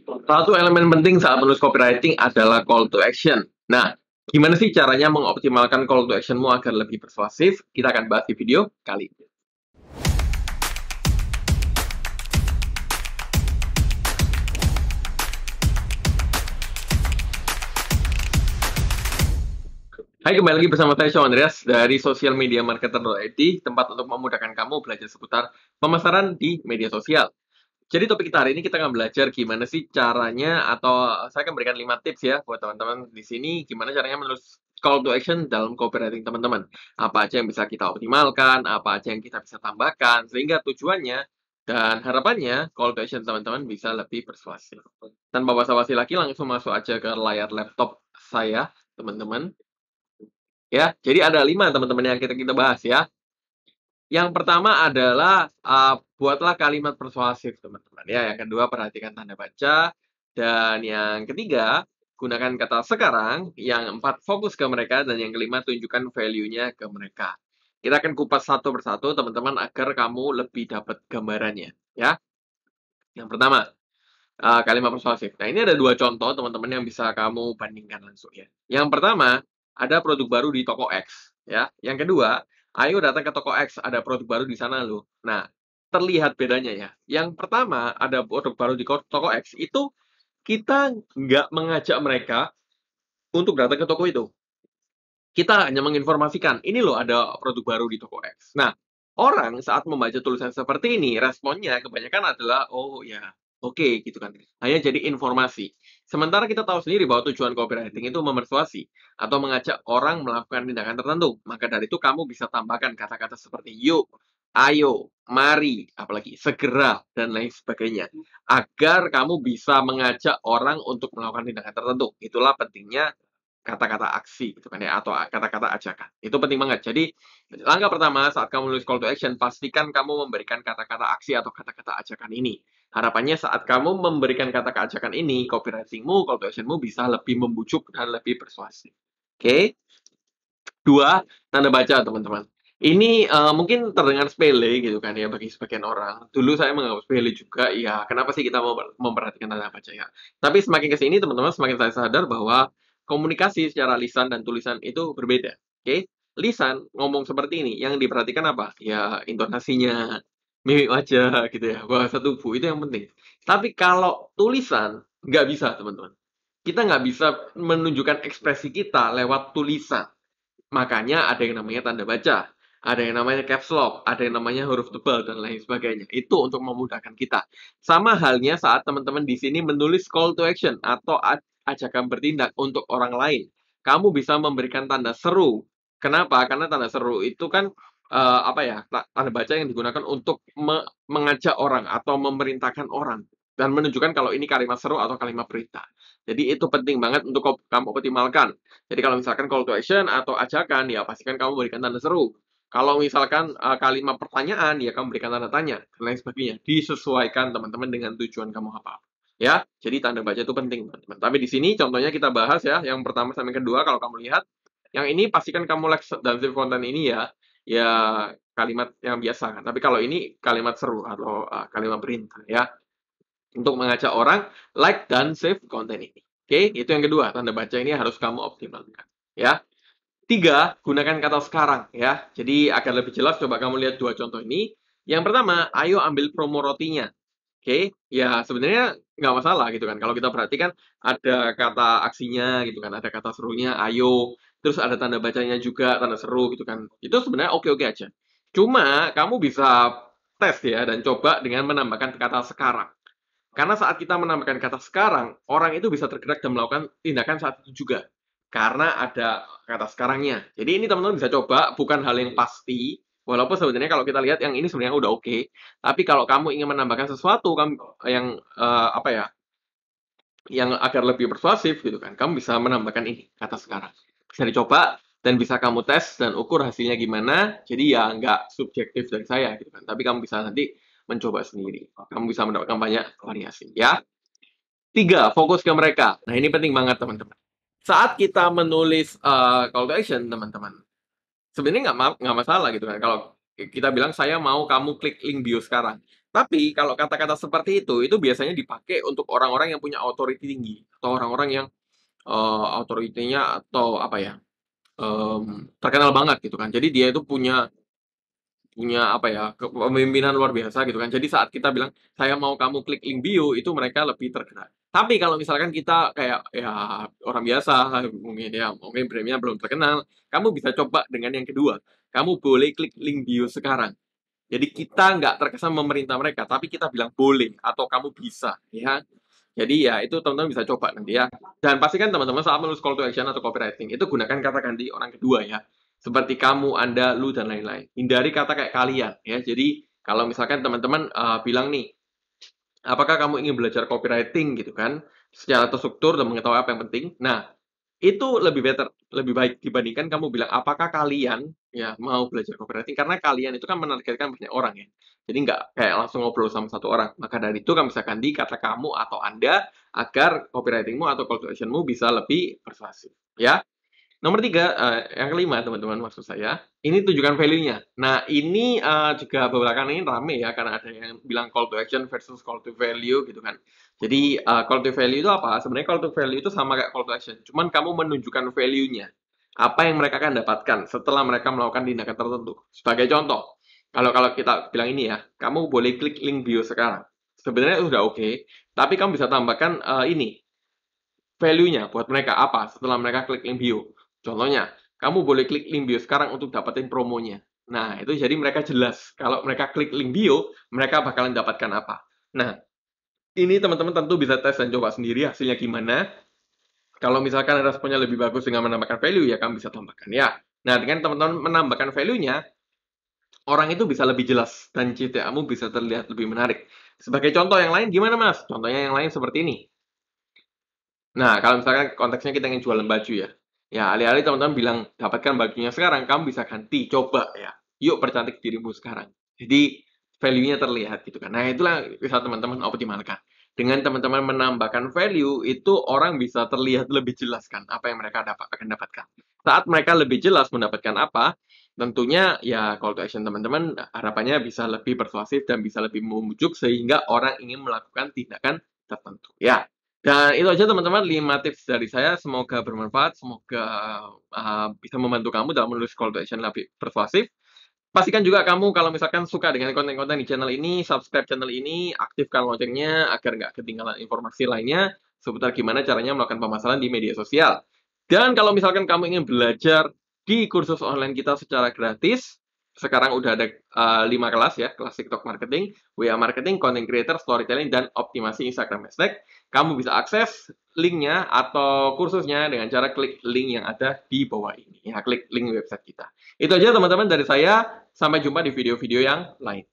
Salah Satu elemen penting saat menulis copywriting adalah call to action. Nah, gimana sih caranya mengoptimalkan call to actionmu agar lebih persuasif? Kita akan bahas di video kali ini. Hai, kembali lagi bersama saya Sean Andreas dari Social Media Marketer.id, tempat untuk memudahkan kamu belajar seputar pemasaran di media sosial. Jadi topik kita hari ini kita akan belajar gimana sih caranya atau saya akan berikan 5 tips ya buat teman-teman di sini gimana caranya menulis call to action dalam copywriting teman-teman. Apa aja yang bisa kita optimalkan, apa aja yang kita bisa tambahkan sehingga tujuannya dan harapannya call to action teman-teman bisa lebih persuasif. Tanpa basa-basi lagi langsung masuk aja ke layar laptop saya, teman-teman. Ya, jadi ada 5 teman-teman yang kita kita bahas ya. Yang pertama adalah uh, buatlah kalimat persuasif teman-teman ya yang kedua perhatikan tanda baca dan yang ketiga gunakan kata sekarang yang empat fokus ke mereka dan yang kelima tunjukkan value-nya ke mereka kita akan kupas satu persatu teman-teman agar kamu lebih dapat gambarannya ya yang pertama uh, kalimat persuasif nah ini ada dua contoh teman-teman yang bisa kamu bandingkan langsung ya yang pertama ada produk baru di toko X ya yang kedua ayo datang ke toko X ada produk baru di sana loh nah terlihat bedanya ya. Yang pertama, ada produk baru di toko X, itu kita nggak mengajak mereka untuk datang ke toko itu. Kita hanya menginformasikan, ini loh ada produk baru di toko X. Nah, orang saat membaca tulisan seperti ini, responnya kebanyakan adalah, oh ya, oke okay, gitu kan. Hanya jadi informasi. Sementara kita tahu sendiri bahwa tujuan copywriting itu memersuasi atau mengajak orang melakukan tindakan tertentu. Maka dari itu kamu bisa tambahkan kata-kata seperti yuk ayo, mari, apalagi segera, dan lain sebagainya. Hmm. Agar kamu bisa mengajak orang untuk melakukan tindakan tertentu. Itulah pentingnya kata-kata aksi gitu kan ya atau kata-kata ajakan. Itu penting banget. Jadi langkah pertama saat kamu menulis call to action pastikan kamu memberikan kata-kata aksi atau kata-kata ajakan ini. Harapannya saat kamu memberikan kata-kata ajakan ini, copywritingmu, call to actionmu bisa lebih membujuk dan lebih persuasif. Oke? Okay? Dua, tanda baca teman-teman. Ini uh, mungkin terdengar sepele gitu kan ya bagi sebagian orang. Dulu saya menganggap sepele juga, ya kenapa sih kita mau memperhatikan tanda baca ya. Tapi semakin kesini teman-teman semakin saya sadar bahwa komunikasi secara lisan dan tulisan itu berbeda. Oke, okay? lisan ngomong seperti ini yang diperhatikan apa? Ya intonasinya, mimik wajah gitu ya, bahasa tubuh itu yang penting. Tapi kalau tulisan nggak bisa teman-teman. Kita nggak bisa menunjukkan ekspresi kita lewat tulisan. Makanya ada yang namanya tanda baca ada yang namanya caps lock, ada yang namanya huruf tebal, dan lain sebagainya. Itu untuk memudahkan kita. Sama halnya saat teman-teman di sini menulis call to action atau ajakan bertindak untuk orang lain. Kamu bisa memberikan tanda seru. Kenapa? Karena tanda seru itu kan uh, apa ya tanda baca yang digunakan untuk me mengajak orang atau memerintahkan orang dan menunjukkan kalau ini kalimat seru atau kalimat perintah. Jadi itu penting banget untuk kamu optimalkan. Jadi kalau misalkan call to action atau ajakan, ya pastikan kamu berikan tanda seru. Kalau misalkan uh, kalimat pertanyaan, ya kamu berikan tanda tanya dan lain sebagainya. Disesuaikan teman-teman dengan tujuan kamu apa. Ya, jadi tanda baca itu penting, teman-teman. Tapi di sini contohnya kita bahas ya, yang pertama sampai kedua kalau kamu lihat, yang ini pastikan kamu like dan save konten ini ya, ya kalimat yang biasa kan. Tapi kalau ini kalimat seru atau uh, kalimat perintah ya, untuk mengajak orang like dan save konten ini. Oke, okay? itu yang kedua, tanda baca ini harus kamu optimalkan. Ya, Tiga, gunakan kata sekarang ya. Jadi agar lebih jelas coba kamu lihat dua contoh ini. Yang pertama, ayo ambil promo rotinya. Oke, okay? ya sebenarnya nggak masalah gitu kan. Kalau kita perhatikan ada kata aksinya gitu kan, ada kata serunya, ayo. Terus ada tanda bacanya juga, tanda seru gitu kan. Itu sebenarnya oke-oke aja. Cuma kamu bisa tes ya dan coba dengan menambahkan kata sekarang. Karena saat kita menambahkan kata sekarang, orang itu bisa tergerak dan melakukan tindakan saat itu juga karena ada kata sekarangnya. Jadi ini teman-teman bisa coba, bukan hal yang pasti. Walaupun sebenarnya kalau kita lihat yang ini sebenarnya udah oke, okay. tapi kalau kamu ingin menambahkan sesuatu kamu yang uh, apa ya, yang agar lebih persuasif gitu kan, kamu bisa menambahkan ini kata sekarang. Bisa dicoba dan bisa kamu tes dan ukur hasilnya gimana. Jadi ya nggak subjektif dari saya gitu kan, tapi kamu bisa nanti mencoba sendiri. Kamu bisa mendapatkan banyak variasi ya. Tiga, fokus ke mereka. Nah ini penting banget teman-teman saat kita menulis uh, call to action teman-teman sebenarnya nggak nggak masalah gitu kan kalau kita bilang saya mau kamu klik link bio sekarang tapi kalau kata-kata seperti itu itu biasanya dipakai untuk orang-orang yang punya authority tinggi atau orang-orang yang uh, authority-nya atau apa ya um, terkenal banget gitu kan jadi dia itu punya punya apa ya kepemimpinan luar biasa gitu kan jadi saat kita bilang saya mau kamu klik link bio itu mereka lebih terkenal tapi kalau misalkan kita kayak ya orang biasa mungkin ya mungkin brandnya belum terkenal, kamu bisa coba dengan yang kedua. Kamu boleh klik link bio sekarang. Jadi kita nggak terkesan memerintah mereka, tapi kita bilang boleh atau kamu bisa, ya. Jadi ya itu teman-teman bisa coba nanti ya. Dan pastikan teman-teman saat menulis call to action atau copywriting itu gunakan kata ganti orang kedua ya. Seperti kamu, anda, lu dan lain-lain. Hindari kata kayak kalian ya. Jadi kalau misalkan teman-teman uh, bilang nih, apakah kamu ingin belajar copywriting gitu kan secara terstruktur dan mengetahui apa yang penting nah itu lebih better lebih baik dibandingkan kamu bilang apakah kalian ya mau belajar copywriting karena kalian itu kan menargetkan banyak orang ya jadi nggak kayak langsung ngobrol sama satu orang maka dari itu kamu bisa ganti kata kamu atau anda agar copywritingmu atau call to actionmu bisa lebih persuasif ya Nomor tiga, uh, yang kelima teman-teman maksud saya, ini tunjukkan value-nya. Nah ini uh, juga beberapa ini rame ya karena ada yang bilang call to action versus call to value gitu kan. Jadi uh, call to value itu apa? Sebenarnya call to value itu sama kayak call to action, cuman kamu menunjukkan value-nya. Apa yang mereka akan dapatkan setelah mereka melakukan tindakan tertentu. Sebagai contoh, kalau kalau kita bilang ini ya, kamu boleh klik link bio sekarang. Sebenarnya sudah oke, okay, tapi kamu bisa tambahkan uh, ini value-nya buat mereka apa setelah mereka klik link bio Contohnya, kamu boleh klik link bio sekarang untuk dapetin promonya. Nah, itu jadi mereka jelas. Kalau mereka klik link bio, mereka bakalan dapatkan apa. Nah, ini teman-teman tentu bisa tes dan coba sendiri hasilnya gimana. Kalau misalkan responnya lebih bagus dengan menambahkan value, ya kamu bisa tambahkan ya. Nah, dengan teman-teman menambahkan value-nya, orang itu bisa lebih jelas dan CTA-mu bisa terlihat lebih menarik. Sebagai contoh yang lain, gimana mas? Contohnya yang lain seperti ini. Nah, kalau misalkan konteksnya kita ingin jualan baju ya. Ya, alih-alih teman-teman bilang dapatkan bajunya sekarang, kamu bisa ganti, coba ya. Yuk percantik dirimu sekarang. Jadi value-nya terlihat gitu kan. Nah, itulah bisa teman-teman optimalkan. Dengan teman-teman menambahkan value, itu orang bisa terlihat lebih jelas kan apa yang mereka dapat akan dapatkan. Saat mereka lebih jelas mendapatkan apa, tentunya ya call to action teman-teman harapannya bisa lebih persuasif dan bisa lebih membujuk sehingga orang ingin melakukan tindakan tertentu. Ya, dan itu aja teman-teman 5 tips dari saya, semoga bermanfaat, semoga uh, bisa membantu kamu dalam menulis call to action lebih persuasif. Pastikan juga kamu kalau misalkan suka dengan konten-konten di channel ini, subscribe channel ini, aktifkan loncengnya agar nggak ketinggalan informasi lainnya seputar gimana caranya melakukan pemasaran di media sosial. Dan kalau misalkan kamu ingin belajar di kursus online kita secara gratis, sekarang udah ada eh, lima kelas ya, kelas TikTok marketing, WA marketing, content creator, storytelling, dan optimasi Instagram hashtag. Kamu bisa akses linknya atau kursusnya dengan cara klik link yang ada di bawah ini. Ya, klik link website kita. Itu aja teman-teman dari saya. Sampai jumpa di video-video yang lain.